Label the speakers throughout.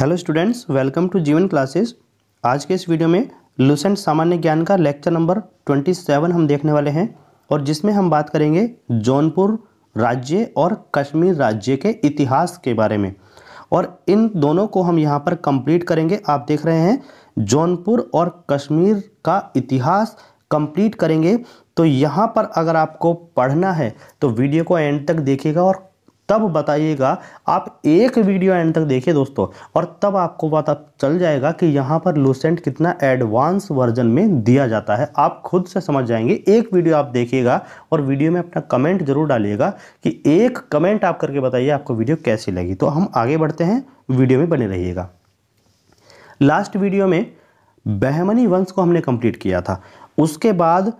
Speaker 1: hello students welcome to Jeevan classes आज के इस वीडियो में लुसेंट सामान्य ज्ञान का लेक्चर नंबर 27 हम देखने वाले हैं और जिसमें हम बात करेंगे जौनपुर राज्य और कश्मीर राज्य के इतिहास के बारे में और इन दोनों को हम यहाँ पर कंप्लीट करेंगे आप देख रहे हैं जौनपुर और कश्मीर का इतिहास कंप्लीट करेंगे तो यहाँ पर अगर आपको पढ़ना है तो वीडियो को एंड तक देखिएगा और तब बताइएगा आप एक वीडियो एंड तक देखिए दोस्तों और तब आपको पता चल जाएगा कि यहाँ पर लूसेंट कितना एडवांस वर्जन में दिया जाता है आप खुद से समझ जाएंगे एक वीडियो आप देखिएगा और वीडियो में अपना कमेंट जरूर डालिएगा कि एक कमेंट आप करके बताइए आपको वीडियो कैसी लगी तो हम आगे बढ़ते हैं वीडियो में बने रहिएगा लास्ट वीडियो में बहमनी वंश को हमने कंप्लीट किया था उसके बाद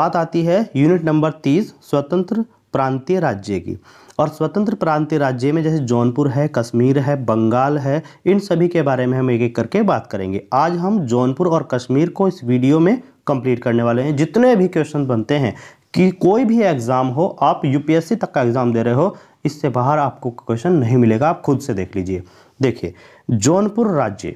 Speaker 1: बात आती है यूनिट नंबर तीस स्वतंत्र प्रांतीय राज्य की और स्वतंत्र प्रांतीय राज्य में जैसे जौनपुर है कश्मीर है बंगाल है इन सभी के बारे में हम एक एक करके बात करेंगे आज हम जौनपुर और कश्मीर को इस वीडियो में कंप्लीट करने वाले हैं जितने भी क्वेश्चन बनते हैं कि कोई भी एग्ज़ाम हो आप यूपीएससी तक का एग्ज़ाम दे रहे हो इससे बाहर आपको क्वेश्चन नहीं मिलेगा आप खुद से देख लीजिए देखिए जौनपुर राज्य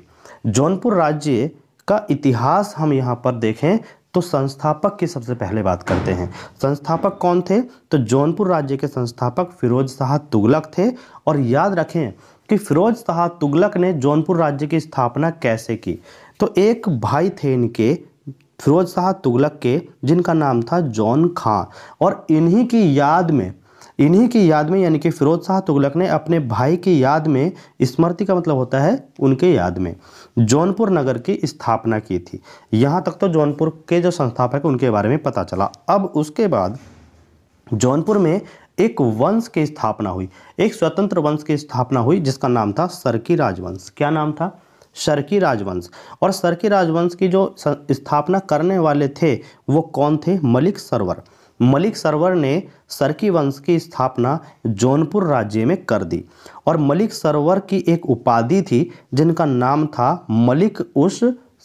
Speaker 1: जौनपुर राज्य का इतिहास हम यहाँ पर देखें तो संस्थापक की सबसे पहले बात करते हैं संस्थापक कौन थे तो जौनपुर राज्य के संस्थापक फिरोज शाह तुगलक थे और याद रखें कि फिरोज शाह तुगलक ने जौनपुर राज्य की स्थापना कैसे की तो एक भाई थे इनके फिरोज शाह तुगलक के जिनका नाम था जॉन खां और इन्हीं की याद में इन्हीं की याद में यानी कि फिरोज शाह तुगलक ने अपने भाई की याद में स्मृति का मतलब होता है उनके याद में जौनपुर नगर की स्थापना की थी यहाँ तक तो जौनपुर के जो संस्थापक उनके बारे में पता चला अब उसके बाद जौनपुर में एक वंश की स्थापना हुई एक स्वतंत्र वंश की स्थापना हुई जिसका नाम था सरकी राजवंश क्या नाम था सरकी राजवंश और सरकी राजवंश की जो स्थापना करने वाले थे वो कौन थे मलिक सरवर मलिक सरवर ने सरकी वंश की स्थापना जौनपुर राज्य में कर दी और मलिक सरवर की एक उपाधि थी जिनका नाम था मलिक उस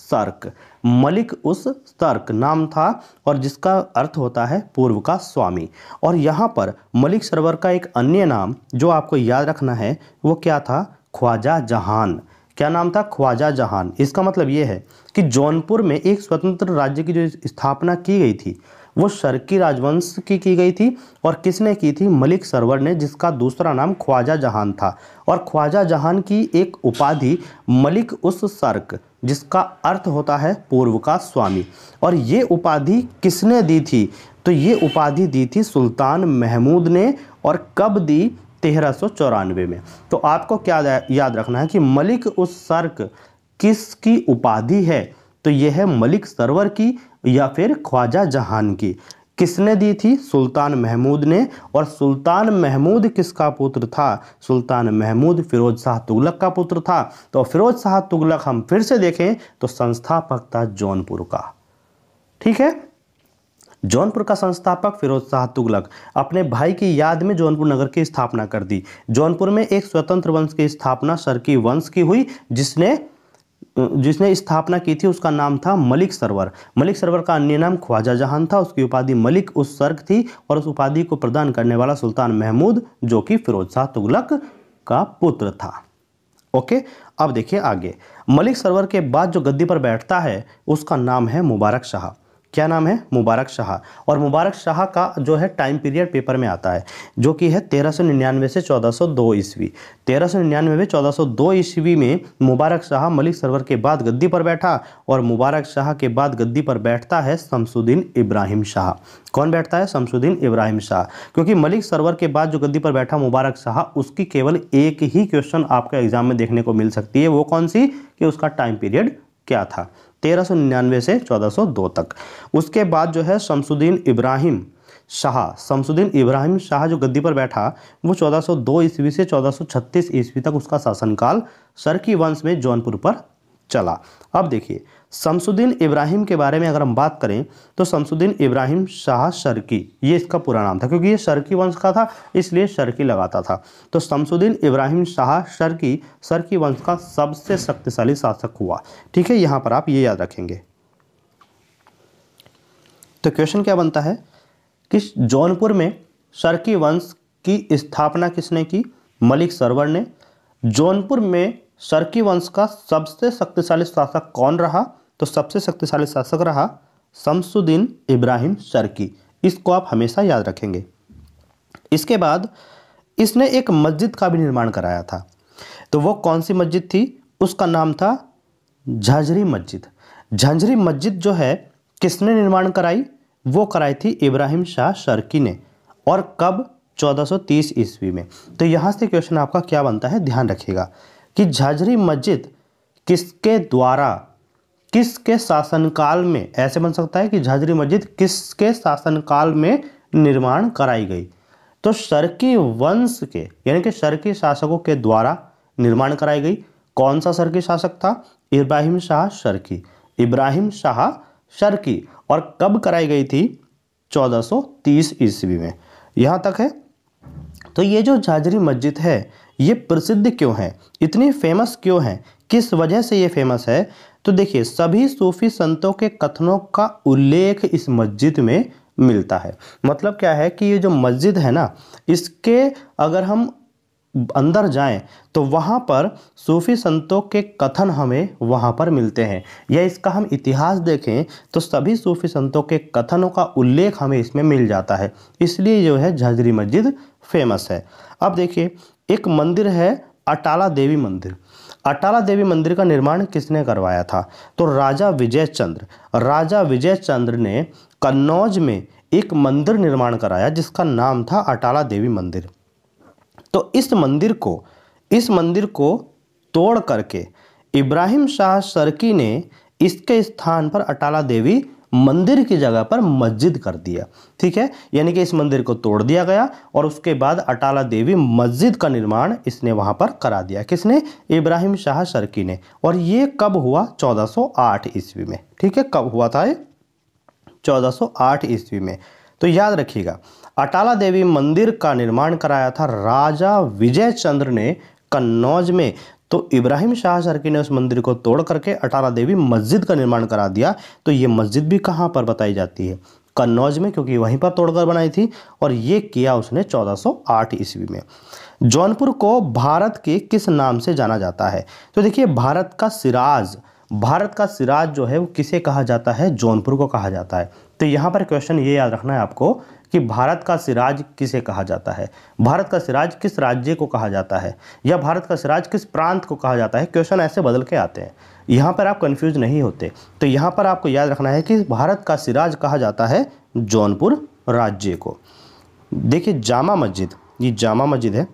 Speaker 1: सर्क मलिक उस सर्क नाम था और जिसका अर्थ होता है पूर्व का स्वामी और यहाँ पर मलिक सरवर का एक अन्य नाम जो आपको याद रखना है वो क्या था ख्वाजा जहान क्या नाम था ख्वाजा जहान इसका मतलब ये है कि जौनपुर में एक स्वतंत्र राज्य की जो स्थापना की गई थी वो शर्की राजवंश की की गई थी और किसने की थी मलिक सरवर ने जिसका दूसरा नाम ख्वाजा जहान था और ख्वाजा जहान की एक उपाधि मलिक उस सर्क जिसका अर्थ होता है पूर्व का स्वामी और ये उपाधि किसने दी थी तो ये उपाधि दी थी सुल्तान महमूद ने और कब दी तेरह सौ चौरानवे में तो आपको क्या याद रखना है कि मलिक उस सर्क किसकी उपाधि है तो यह है मलिक सरवर की या फिर ख्वाजा जहान की किसने दी थी सुल्तान महमूद ने और सुल्तान महमूद किसका पुत्र था सुल्तान महमूद फिरोज शाह तुगलक का पुत्र था तो फिरोज शाह तुगलक हम फिर से देखें तो संस्थापक था जौनपुर का ठीक है जौनपुर का संस्थापक फिरोज शाह तुगलक अपने भाई की याद में जौनपुर नगर की स्थापना कर दी जौनपुर में एक स्वतंत्र वंश की स्थापना सरकी वंश की हुई जिसने जिसने स्थापना की थी उसका नाम था मलिक सरवर मलिक सरवर का अन्य नाम ख्वाजा जहान था उसकी उपाधि मलिक उस सर्ग थी और उस उपाधि को प्रदान करने वाला सुल्तान महमूद जो कि फिरोज शाह तुगलक का पुत्र था ओके अब देखिए आगे मलिक सरवर के बाद जो गद्दी पर बैठता है उसका नाम है मुबारक शाह क्या नाम है मुबारक शाह और मुबारक शाह का जो है टाइम पीरियड पेपर में आता है जो कि है तेरह सौ निन्यानवे से चौदह सौ दो ईस्वी तेरह सौ निन्यानवे में चौदह सौ दो ईस्वी में मुबारक शाह मलिक सरवर के बाद गद्दी पर बैठा और मुबारक शाह के बाद गद्दी पर बैठता है शमसुद्दीन इब्राहिम शाह कौन बैठता है शमसुद्दीन इब्राहिम शाह क्योंकि मलिक सरवर के बाद जो गद्दी पर बैठा मुबारक शाह उसकी केवल एक ही क्वेश्चन आपका एग्जाम में देखने को मिल सकती है वो कौन सी कि उसका टाइम पीरियड क्या था तेरह से 1402 तक उसके बाद जो है शमसुद्दीन इब्राहिम शाह शमसुद्दीन इब्राहिम शाह जो गद्दी पर बैठा वो 1402 ईस्वी से 1436 ईस्वी तक उसका शासनकाल सरकी वंश में जौनपुर पर चला अब देखिए शमसुद्दीन इब्राहिम के बारे में अगर हम बात करें तो शमसुद्दीन इब्राहिम शाह शर्की ये इसका पूरा नाम था क्योंकि ये शर्की वंश का था इसलिए शर्की लगाता था तो शमसुद्दीन इब्राहिम शाह शर्की शर्की वंश का सबसे शक्तिशाली शासक हुआ ठीक है यहाँ पर आप ये याद रखेंगे तो क्वेश्चन क्या बनता है कि जौनपुर में शर्की वंश की स्थापना किसने की मलिक सरवर ने जौनपुर में सरकी वंश का सबसे शक्तिशाली शासक कौन रहा तो सबसे शक्तिशाली शासक रहा शमसुद्दीन इब्राहिम सरकी इसको आप हमेशा याद रखेंगे इसके बाद इसने एक मस्जिद का भी निर्माण कराया था तो वो कौन सी मस्जिद थी उसका नाम था झंझरी मस्जिद झंझरी मस्जिद जो है किसने निर्माण कराई वो कराई थी इब्राहिम शाह शर्की ने और कब 1430 ईस्वी में तो यहाँ से क्वेश्चन आपका क्या बनता है ध्यान रखिएगा कि झाझरी मस्जिद किसके द्वारा किसके शासनकाल में ऐसे बन सकता है कि झाझरी मस्जिद किसके शासनकाल में निर्माण कराई गई तो शर्की वंश के यानी कि शर्की शासकों के द्वारा निर्माण कराई गई कौन सा शर्की शासक था इब्राहिम शाह शर्की इब्राहिम शाह शर्की और कब कराई गई थी 1430 ईस्वी में यहाँ तक है तो ये जो झाझरी मस्जिद है ये प्रसिद्ध क्यों हैं इतनी फेमस क्यों हैं किस वजह से ये फेमस है तो देखिए सभी सूफी संतों के कथनों का उल्लेख इस मस्जिद में मिलता है मतलब क्या है कि ये जो मस्जिद है ना इसके अगर हम अंदर जाएं तो वहाँ पर सूफी संतों के कथन हमें वहाँ पर मिलते हैं या इसका हम इतिहास देखें तो सभी सूफी संतों के कथनों का उल्लेख हमें इसमें मिल जाता है इसलिए जो है झजरी मस्जिद फेमस है अब देखिए एक मंदिर है अटाला देवी मंदिर अटाला देवी मंदिर का निर्माण किसने करवाया था तो राजा विजय चंद्र राजा विजय चंद्र ने कन्नौज में एक मंदिर निर्माण कराया जिसका नाम था अटाला देवी मंदिर तो इस मंदिर को इस मंदिर को तोड़ करके इब्राहिम शाह सरकी ने इसके स्थान पर अटाला देवी मंदिर की जगह पर मस्जिद कर दिया ठीक है यानी कि इस मंदिर को तोड़ दिया गया और उसके बाद अटाला देवी मस्जिद का निर्माण इसने वहां पर करा दिया किसने इब्राहिम शाह शर्की ने और ये कब हुआ 1408 ईस्वी में ठीक है कब हुआ था ये 1408 ईस्वी में तो याद रखिएगा अटाला देवी मंदिर का निर्माण कराया था राजा विजय चंद्र ने कन्नौज में तो इब्राहिम शाह सरकी ने उस मंदिर को तोड़ करके अटारा देवी मस्जिद का निर्माण करा दिया तो ये मस्जिद भी कहाँ पर बताई जाती है कन्नौज में क्योंकि वहीं पर तोड़कर बनाई थी और ये किया उसने 1408 सौ ईस्वी में जौनपुर को भारत के किस नाम से जाना जाता है तो देखिए भारत का सिराज भारत का सिराज जो है वो किसे कहा जाता है जौनपुर को कहा जाता है तो यहाँ पर क्वेश्चन ये याद रखना है आपको कि भारत का सिराज किसे कहा जाता है भारत का सिराज किस राज्य को कहा जाता है या भारत का सिराज किस प्रांत को कहा जाता है क्वेश्चन ऐसे बदल के आते हैं यहाँ पर आप कन्फ्यूज नहीं होते तो यहाँ पर आपको याद रखना है कि भारत का सिराज कहा जाता है जौनपुर राज्य को देखिए जामा मस्जिद ये जामा मस्जिद है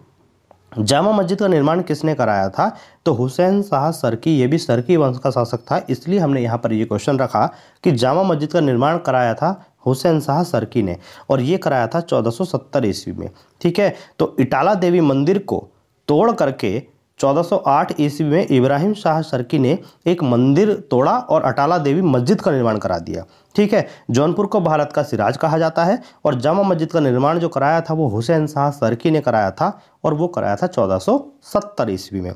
Speaker 1: जामा मस्जिद का निर्माण किसने कराया था तो हुसैन शाह सरकी ये भी सरकी वंश का शासक था इसलिए हमने यहाँ पर ये क्वेश्चन रखा कि जामा मस्जिद का निर्माण कराया था हुसैन शाह सरकी ने और ये कराया था 1470 ईस्वी में ठीक है तो इटाला देवी मंदिर को तोड़ करके 1408 ईस्वी में इब्राहिम शाह सरकी ने एक मंदिर तोड़ा और अटाला देवी मस्जिद का निर्माण करा दिया ठीक है जौनपुर को भारत का सिराज कहा जाता है और जामा मस्जिद का निर्माण जो कराया था वो हुसैन शाह सरकी ने कराया था और वो कराया था 1470 ईस्वी में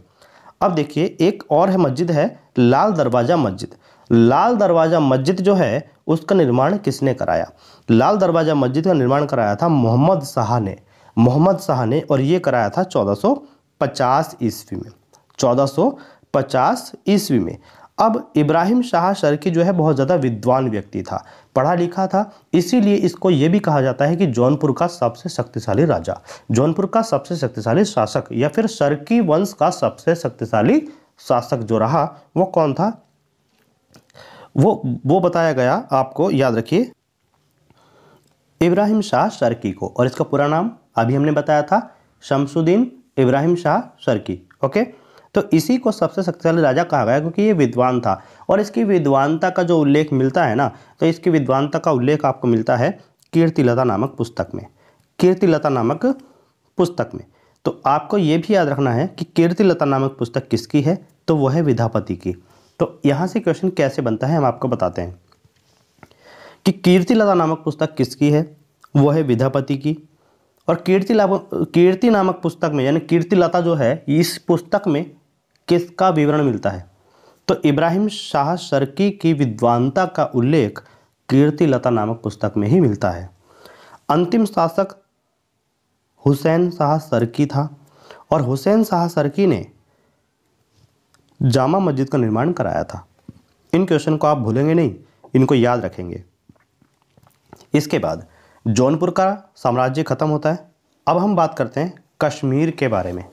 Speaker 1: अब देखिए एक और है मस्जिद है लाल दरवाज़ा मस्जिद लाल दरवाज़ा मस्जिद जो है उसका निर्माण किसने कराया लाल दरवाज़ा मस्जिद का निर्माण कराया था मोहम्मद शाह ने मोहम्मद शाह ने और ये कराया था 1450 ईस्वी में 1450 ईस्वी में अब इब्राहिम शाह शर्की जो है बहुत ज़्यादा विद्वान व्यक्ति था पढ़ा लिखा था इसीलिए इसको ये भी कहा जाता है कि जौनपुर का सबसे शक्तिशाली राजा जौनपुर का सबसे शक्तिशाली शासक या फिर शर्की वंश का सबसे शक्तिशाली शासक जो रहा वो कौन था वो वो बताया गया आपको याद रखिए इब्राहिम शाह सरकी को और इसका पूरा नाम अभी हमने बताया था शमसुद्दीन इब्राहिम शाह सरकी ओके तो इसी को सबसे शक्तिशाली राजा कहा गया क्योंकि ये विद्वान था और इसकी विद्वानता का जो उल्लेख मिलता है ना तो इसकी विद्वानता का उल्लेख आपको मिलता है कीर्तिलता नामक पुस्तक में कीर्तिलता नामक पुस्तक में तो आपको ये भी याद रखना है कि कीर्तिलता नामक पुस्तक किसकी है तो वह है विधापति की तो यहाँ से क्वेश्चन कैसे बनता है हम आपको बताते हैं कि कीर्तिलता नामक पुस्तक किसकी है वो है विधापति की और कीर्ति कीर्ति नामक पुस्तक में यानी कीर्तिलता जो है इस पुस्तक में किसका विवरण मिलता है तो इब्राहिम शाह शर्की की विद्वानता का उल्लेख कीर्तिलता नामक पुस्तक में ही मिलता है अंतिम शासक हुसैन शाह सरकी था और हुसैन शाह सरकी ने जामा मस्जिद का निर्माण कराया था इन क्वेश्चन को आप भूलेंगे नहीं इनको याद रखेंगे इसके बाद जौनपुर का साम्राज्य ख़त्म होता है अब हम बात करते हैं कश्मीर के बारे में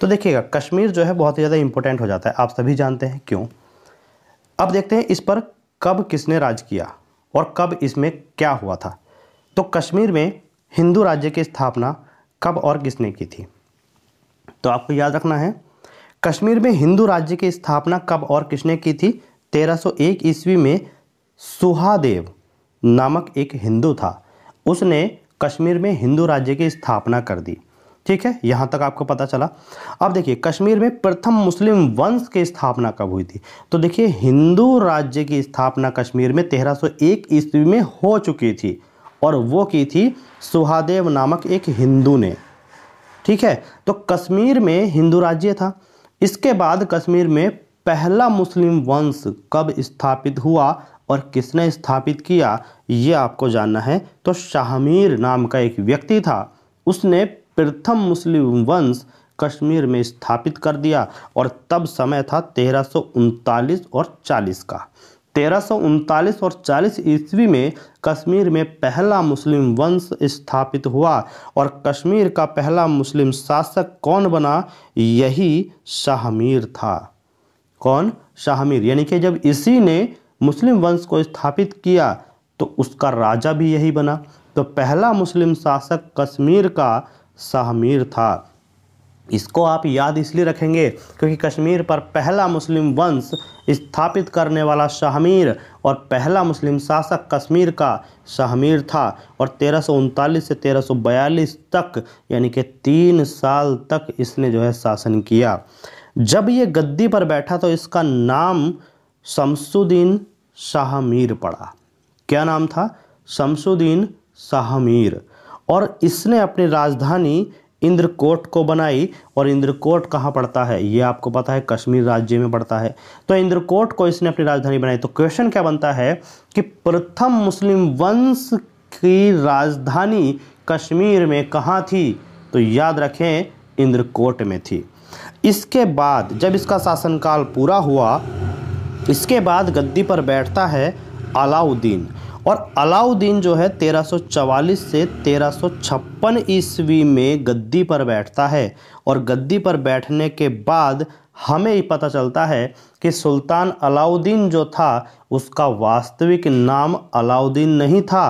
Speaker 1: तो देखिएगा कश्मीर जो है बहुत ही ज़्यादा इंपॉर्टेंट हो जाता है आप सभी जानते हैं क्यों अब देखते हैं इस पर कब किसने राज किया और कब इसमें क्या हुआ था तो कश्मीर में हिंदू राज्य की स्थापना कब और किसने की थी तो आपको याद रखना है कश्मीर में हिंदू राज्य की स्थापना कब और किसने की थी 1301 ईस्वी में सुहादेव नामक एक हिंदू था उसने कश्मीर में हिंदू राज्य की स्थापना कर दी ठीक है यहाँ तक आपको पता चला अब देखिए कश्मीर में प्रथम मुस्लिम वंश की स्थापना कब हुई थी तो देखिए हिंदू राज्य की स्थापना कश्मीर में 1301 ईस्वी में हो चुकी थी और वो की थी सुहादेव नामक एक हिंदू ने ठीक है तो कश्मीर में हिंदू राज्य था इसके बाद कश्मीर में पहला मुस्लिम वंश कब स्थापित हुआ और किसने स्थापित किया ये आपको जानना है तो शाहमीर नाम का एक व्यक्ति था उसने प्रथम मुस्लिम वंश कश्मीर में स्थापित कर दिया और तब समय था तेरह और 40 का तेरह और 40 ईस्वी में कश्मीर में पहला मुस्लिम वंश स्थापित हुआ और कश्मीर का पहला मुस्लिम शासक कौन बना यही शाहमीर था कौन शाहमीर यानी कि जब इसी ने मुस्लिम वंश को स्थापित किया तो उसका राजा भी यही बना तो पहला मुस्लिम शासक कश्मीर का शाहमीर था इसको आप याद इसलिए रखेंगे क्योंकि कश्मीर पर पहला मुस्लिम वंश स्थापित करने वाला शाहमीर और पहला मुस्लिम शासक कश्मीर का शाहमीर था और तेरह से तेरह तक यानी कि तीन साल तक इसने जो है शासन किया जब ये गद्दी पर बैठा तो इसका नाम शमसुद्दीन शाहमीर पड़ा क्या नाम था शमसुद्दीन शाहमीर और इसने अपनी राजधानी इंद्रकोट को बनाई और इंद्रकोट कहाँ पड़ता है ये आपको पता है कश्मीर राज्य में पड़ता है तो इंद्रकोट को इसने अपनी राजधानी बनाई तो क्वेश्चन क्या बनता है कि प्रथम मुस्लिम वंश की राजधानी कश्मीर में कहाँ थी तो याद रखें इंद्रकोट में थी इसके बाद जब इसका शासनकाल पूरा हुआ इसके बाद गद्दी पर बैठता है अलाउद्दीन और अलाउद्दीन जो है 1344 से 1356 ईस्वी में गद्दी पर बैठता है और गद्दी पर बैठने के बाद हमें ही पता चलता है कि सुल्तान अलाउद्दीन जो था उसका वास्तविक नाम अलाउद्दीन नहीं था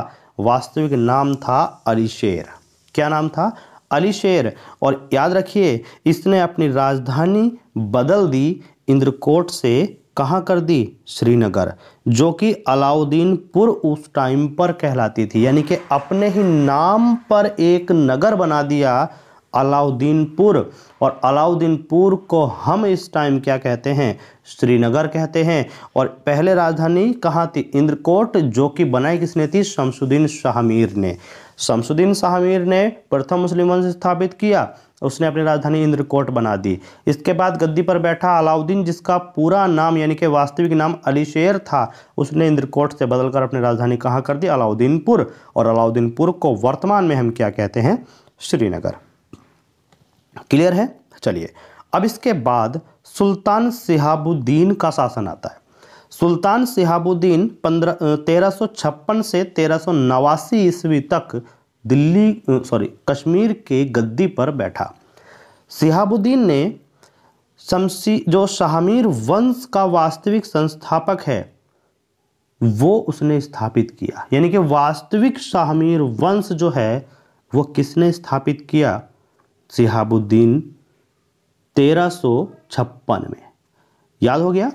Speaker 1: वास्तविक नाम था अलीशेर क्या नाम था अलीशेर और याद रखिए इसने अपनी राजधानी बदल दी इंद्रकोट से कहाँ कर दी श्रीनगर जो कि अलाउद्दीनपुर उस टाइम पर कहलाती थी यानी कि अपने ही नाम पर एक नगर बना दिया अलाउद्दीनपुर और अलाउद्दीनपुर को हम इस टाइम क्या कहते हैं श्रीनगर कहते हैं और पहले राजधानी कहाँ थी इंद्रकोट जो कि बनाई किसने थी शमसुद्दीन शाहमीर ने शमसुद्दीन शाहमीर ने प्रथम मुस्लिम वंश स्थापित किया उसने अपनी राजधानी इंद्रकोट बना दी इसके बाद गद्दी पर बैठा अलाउद्दीन जिसका पूरा नाम यानी कि वास्तविक नाम अलीशेर था उसने इंद्रकोट से बदलकर अपनी राजधानी कहाँ कर दी अलाउद्दीनपुर और अलाउद्दीनपुर को वर्तमान में हम क्या कहते हैं श्रीनगर क्लियर है चलिए अब इसके बाद सुल्तान सिहाबुद्दीन का शासन आता है सुल्तान सिहाबुद्दीन पंद्रह तेरह से तेरह ईस्वी तक दिल्ली सॉरी कश्मीर के गद्दी पर बैठा सिहाबुद्दीन ने शमसी जो शाहमीर वंश का वास्तविक संस्थापक है वो उसने स्थापित किया यानी कि वास्तविक शाहमीर वंश जो है वो किसने स्थापित किया सिहाबुद्दीन तेरह में याद हो गया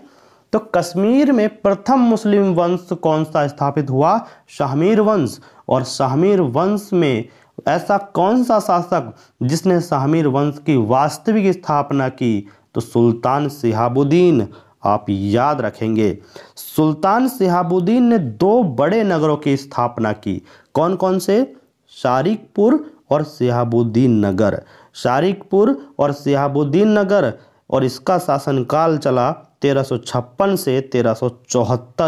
Speaker 1: तो कश्मीर में प्रथम मुस्लिम वंश कौन सा स्थापित हुआ शाहमीर वंश और शाहमीर वंश में ऐसा कौन सा शासक जिसने शाहमीर वंश की वास्तविक स्थापना की तो सुल्तान सिहाबुद्दीन आप याद रखेंगे सुल्तान सिहाबुद्दीन ने दो बड़े नगरों की स्थापना की कौन कौन से शारिकपुर और सिहाबुद्दीन नगर शारिकपुर और सिहाबुद्दीन नगर और इसका शासनकाल चला तेरह से तेरह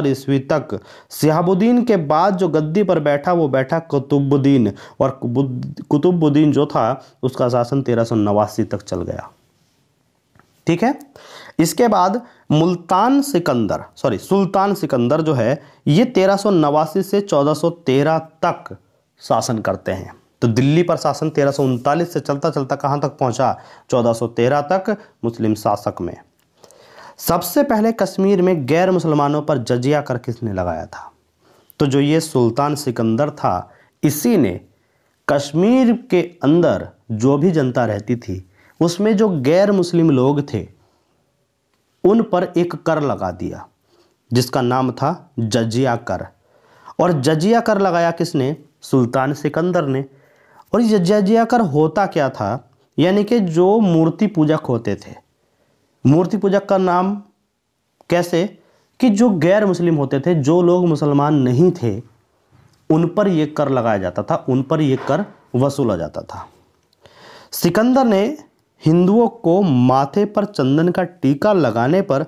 Speaker 1: ईस्वी तक सिहाबुद्दीन के बाद जो गद्दी पर बैठा वो बैठा कुतुबुद्दीन और कुतुबुद्दीन जो था उसका शासन तेरह तक चल गया ठीक है इसके बाद मुल्तान सिकंदर सॉरी सुल्तान सिकंदर जो है ये तेरह से 1413 तक शासन करते हैं तो दिल्ली प्रशासन तेरह से चलता चलता कहाँ तक पहुँचा चौदह तक मुस्लिम शासक में सबसे पहले कश्मीर में गैर मुसलमानों पर जजिया कर किसने लगाया था तो जो ये सुल्तान सिकंदर था इसी ने कश्मीर के अंदर जो भी जनता रहती थी उसमें जो गैर मुस्लिम लोग थे उन पर एक कर लगा दिया जिसका नाम था जजिया कर और जजिया कर लगाया किसने सुल्तान सिकंदर ने और ये जजिया कर होता क्या था यानी कि जो मूर्ति पूजक होते थे मूर्ति पूजक का नाम कैसे कि जो गैर मुस्लिम होते थे जो लोग मुसलमान नहीं थे उन पर ये कर लगाया जाता था उन पर ये कर वसूला जाता था सिकंदर ने हिंदुओं को माथे पर चंदन का टीका लगाने पर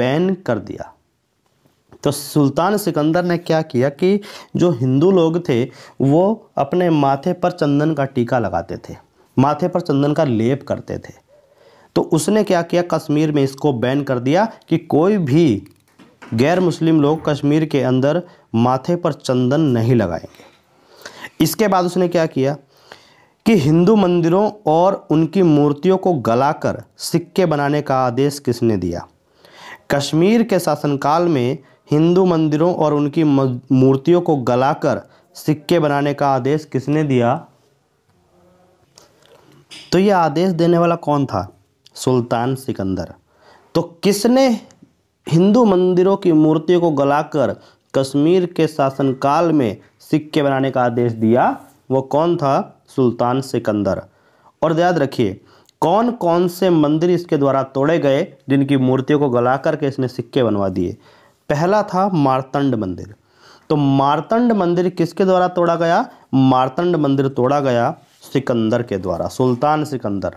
Speaker 1: बैन कर दिया तो सुल्तान सिकंदर ने क्या किया कि जो हिंदू लोग थे वो अपने माथे पर चंदन का टीका लगाते थे माथे पर चंदन का लेप करते थे तो उसने क्या किया कश्मीर में इसको बैन कर दिया कि कोई भी गैर मुस्लिम लोग कश्मीर के अंदर माथे पर चंदन नहीं लगाएंगे इसके बाद उसने क्या किया कि हिंदू मंदिरों और उनकी मूर्तियों को गलाकर सिक्के बनाने का आदेश किसने दिया कश्मीर के शासनकाल में हिंदू मंदिरों और उनकी मूर्तियों को गलाकर सिक्के बनाने का आदेश किसने दिया तो यह आदेश देने वाला कौन था सुल्तान सिकंदर तो किसने हिंदू मंदिरों की मूर्तियों को गलाकर कश्मीर के शासनकाल में सिक्के बनाने का आदेश दिया वो कौन था सुल्तान सिकंदर और याद रखिए कौन कौन से मंदिर इसके द्वारा तोड़े गए जिनकी मूर्तियों को गला करके इसने सिक्के बनवा दिए पहला था मारतंड मंदिर तो मारतंड मंदिर किसके द्वारा तोड़ा गया मारतंड मंदिर तोड़ा गया सिकंदर के द्वारा सुल्तान सिकंदर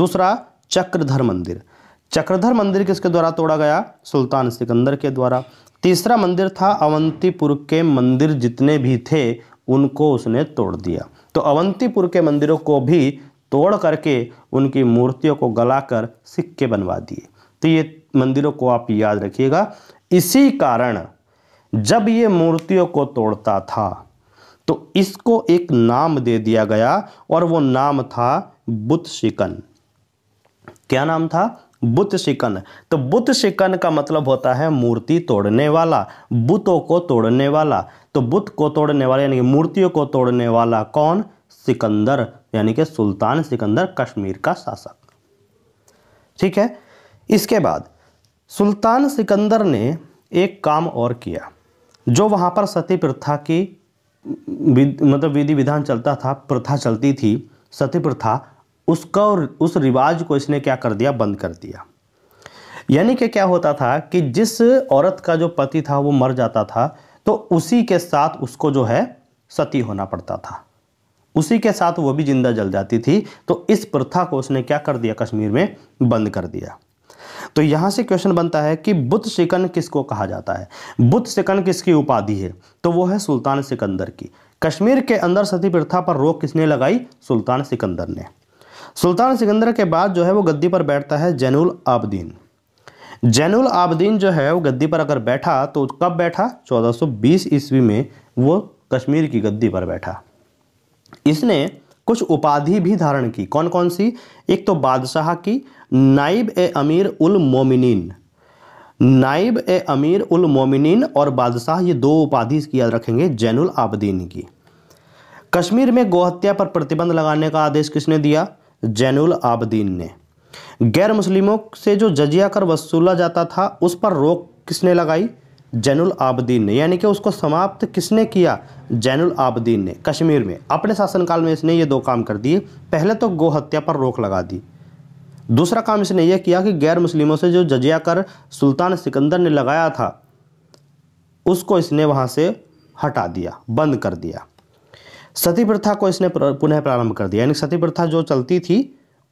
Speaker 1: दूसरा चक्रधर मंदिर चक्रधर मंदिर किसके द्वारा तोड़ा गया सुल्तान सिकंदर के द्वारा तीसरा मंदिर था अवंतीपुर के मंदिर जितने भी थे उनको उसने तोड़ दिया तो अवंतीपुर के मंदिरों को भी तोड़ करके उनकी मूर्तियों को गलाकर सिक्के बनवा दिए तो ये मंदिरों को आप याद रखिएगा इसी कारण जब ये मूर्तियों को तोड़ता था तो इसको एक नाम दे दिया गया और वो नाम था बुत शिकन क्या नाम था बुत शिकन तो बुत शिकन का मतलब होता है मूर्ति तोड़ने वाला बुतों को तोड़ने वाला तो बुत को तोड़ने वाला यानी कि मूर्तियों को तोड़ने वाला कौन सिकंदर यानी कि सुल्तान सिकंदर कश्मीर का शासक ठीक है इसके बाद सुल्तान सिकंदर ने एक काम और किया जो वहाँ पर सती प्रथा की मतलब विधि विधान चलता था प्रथा चलती थी सती प्रथा उसका और उस रिवाज को इसने क्या कर दिया बंद कर दिया यानी कि क्या होता था कि जिस औरत का जो पति था वो मर जाता था तो उसी के साथ उसको जो है सती होना पड़ता था उसी के साथ वो भी जिंदा जल जाती थी तो इस प्रथा को उसने क्या कर दिया कश्मीर में बंद कर दिया तो यहां से क्वेश्चन बनता है कि बुद्ध शिकन किसको कहा जाता है बुद्ध शिकन किसकी उपाधि है तो वो है सुल्तान सिकंदर की कश्मीर के अंदर सती प्रथा पर रोक किसने लगाई सुल्तान सिकंदर ने सुल्तान सिकंदर के बाद जो है वो गद्दी पर बैठता है जैनुल आबदीन जैनुल आबदीन जो है वो गद्दी पर अगर बैठा तो कब बैठा 1420 ईस्वी में वो कश्मीर की गद्दी पर बैठा इसने कुछ उपाधि भी धारण की कौन कौन सी एक तो बादशाह की नाइब ए अमीर उल मोमिनीन नाइब ए अमीर उल मोमिनीन और बादशाह ये दो उपाधि याद रखेंगे जैनुल आबदीन की कश्मीर में गोहत्या पर प्रतिबंध लगाने का आदेश किसने दिया जैनुल आबदीन ने गैर मुस्लिमों से जो जजिया कर वसूला जाता था उस पर रोक किसने लगाई जैनुल आबदीन ने यानी कि उसको समाप्त किसने किया जैनुल आबदीन ने कश्मीर में अपने शासनकाल में इसने ये दो काम कर दिए पहले तो गोहत्या पर रोक लगा दी दूसरा काम इसने यह किया कि गैर मुस्लिमों से जो जजिया कर सुल्तान सिकंदर ने लगाया था उसको इसने वहाँ से हटा दिया बंद कर दिया सती प्रथा को इसने पुनः प्रारंभ कर दिया यानी सती प्रथा जो चलती थी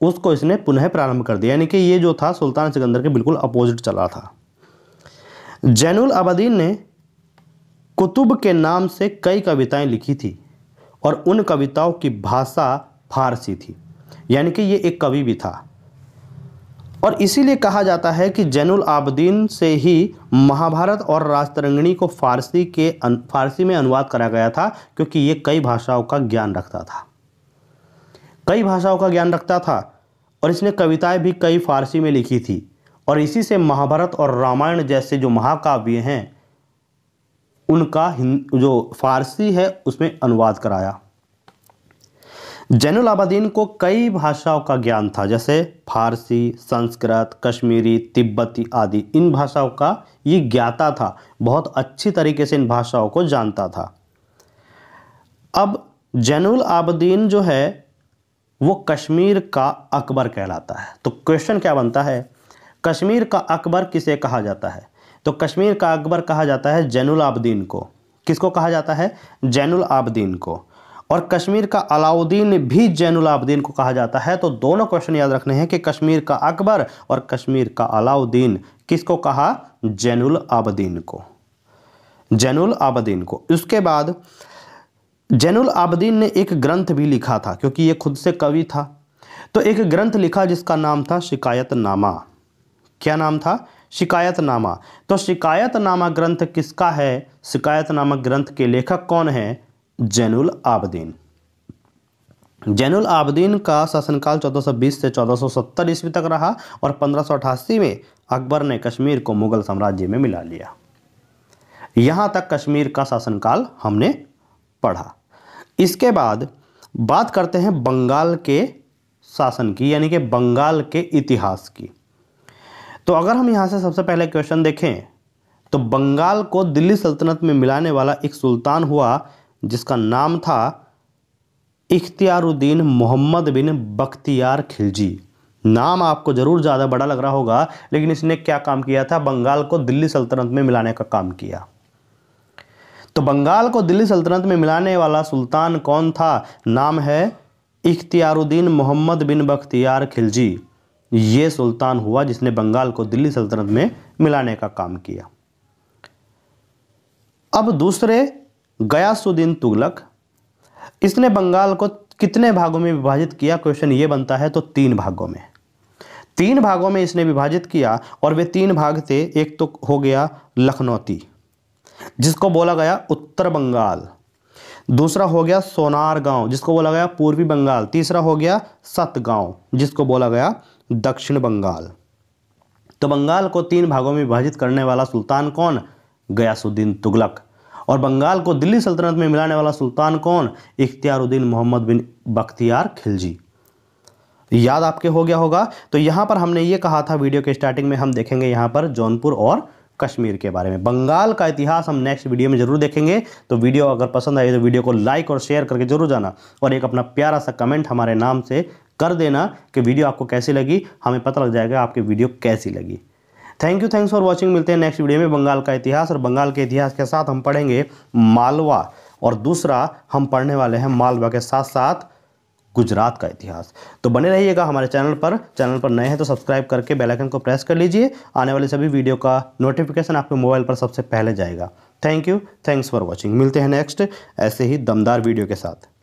Speaker 1: उसको इसने पुनः प्रारंभ कर दिया यानी कि ये जो था सुल्तान सिकंदर के बिल्कुल अपोजिट चला था जैनुल आबादीन ने कुतुब के नाम से कई कविताएं लिखी थी और उन कविताओं की भाषा फारसी थी यानी कि ये एक कवि भी था और इसीलिए कहा जाता है कि जैनुल आबदीन से ही महाभारत और राजतरंगिणी को फारसी के फारसी में अनुवाद करा गया था क्योंकि ये कई भाषाओं का ज्ञान रखता था कई भाषाओं का ज्ञान रखता था और इसने कविताएं भी कई फारसी में लिखी थी और इसी से महाभारत और रामायण जैसे जो महाकाव्य हैं उनका जो फारसी है उसमें अनुवाद कराया जैनुल आबादीन को कई भाषाओं का ज्ञान था जैसे फारसी संस्कृत कश्मीरी तिब्बती आदि इन भाषाओं का ये ज्ञाता था बहुत अच्छी तरीके से इन भाषाओं को जानता था अब जैनुल आबदीन जो है वो कश्मीर का अकबर कहलाता है तो क्वेश्चन क्या बनता है कश्मीर का अकबर किसे कहा जाता है तो कश्मीर का अकबर कहा जाता है जैनुल आबदीन को किसको कहा जाता है जैनुल आबदीन को और कश्मीर का अलाउद्दीन भी जैनुलाब्दीन को कहा जाता है तो दोनों क्वेश्चन याद रखने हैं कि कश्मीर का अकबर और कश्मीर का अलाउद्दीन किसको कहा जैनुल आबदीन को जैनुल आबदीन को उसके बाद जैनुल आबदीन ने एक ग्रंथ भी लिखा था क्योंकि ये खुद से कवि था तो एक ग्रंथ लिखा जिसका नाम था शिकायतनामा क्या नाम था शिकायतनामा तो शिकायतनामा ग्रंथ किसका है शिकायतनामा ग्रंथ के लेखक कौन है जैनुल आबदीन जैनुल आबदीन का शासनकाल 1420 से 1470 ईस्वी तक रहा और 1588 में अकबर ने कश्मीर को मुगल साम्राज्य में मिला लिया यहां तक कश्मीर का शासनकाल हमने पढ़ा इसके बाद बात करते हैं बंगाल के शासन की यानी कि बंगाल के इतिहास की तो अगर हम यहां से सबसे पहले क्वेश्चन देखें तो बंगाल को दिल्ली सल्तनत में मिलाने वाला एक सुल्तान हुआ जिसका नाम था इख्तियारुद्दीन मोहम्मद बिन बख्तियार खिलजी नाम आपको ज़रूर ज़्यादा बड़ा लग रहा होगा लेकिन इसने क्या काम किया था बंगाल को दिल्ली सल्तनत में मिलाने का काम किया तो बंगाल को दिल्ली सल्तनत में मिलाने वाला सुल्तान कौन था नाम है इख्तियारुद्दीन मोहम्मद बिन बख्तियार खिलजी ये सुल्तान हुआ जिसने बंगाल को दिल्ली सल्तनत में मिलाने का काम किया अब दूसरे गयासुद्दीन तुगलक इसने बंगाल को कितने भागों में विभाजित किया क्वेश्चन ये बनता है तो तीन भागों में तीन भागों में इसने विभाजित किया और वे तीन भाग थे एक तो हो गया लखनौती जिसको बोला गया उत्तर बंगाल दूसरा हो गया सोनार गांव जिसको बोला गया पूर्वी बंगाल तीसरा हो गया सत गांव जिसको बोला गया दक्षिण बंगाल तो बंगाल को तीन भागों में विभाजित करने वाला सुल्तान कौन गयासुद्दीन तुगलक और बंगाल को दिल्ली सल्तनत में मिलाने वाला सुल्तान कौन इख्तियारुद्दीन मोहम्मद बिन बख्तियार खिलजी याद आपके हो गया होगा तो यहाँ पर हमने ये कहा था वीडियो के स्टार्टिंग में हम देखेंगे यहाँ पर जौनपुर और कश्मीर के बारे में बंगाल का इतिहास हम नेक्स्ट वीडियो में जरूर देखेंगे तो वीडियो अगर पसंद आए तो वीडियो को लाइक और शेयर करके जरूर जाना और एक अपना प्यारा सा कमेंट हमारे नाम से कर देना कि वीडियो आपको कैसी लगी हमें पता लग जाएगा आपकी वीडियो कैसी लगी thank you thanks for watching मिलते हैं नेक्स्ट वीडियो में बंगाल का इतिहास और बंगाल के इतिहास के साथ हम पढ़ेंगे मालवा और दूसरा हम पढ़ने वाले हैं मालवा के साथ साथ गुजरात का इतिहास तो बने रहिएगा हमारे चैनल पर चैनल पर नए हैं तो सब्सक्राइब करके बेल आइकन को प्रेस कर लीजिए आने वाले सभी वीडियो का नोटिफिकेशन आपके मोबाइल पर सबसे पहले जाएगा thank you thanks for watching मिलते हैं नेक्स्ट ऐसे ही दमदार वीडियो के साथ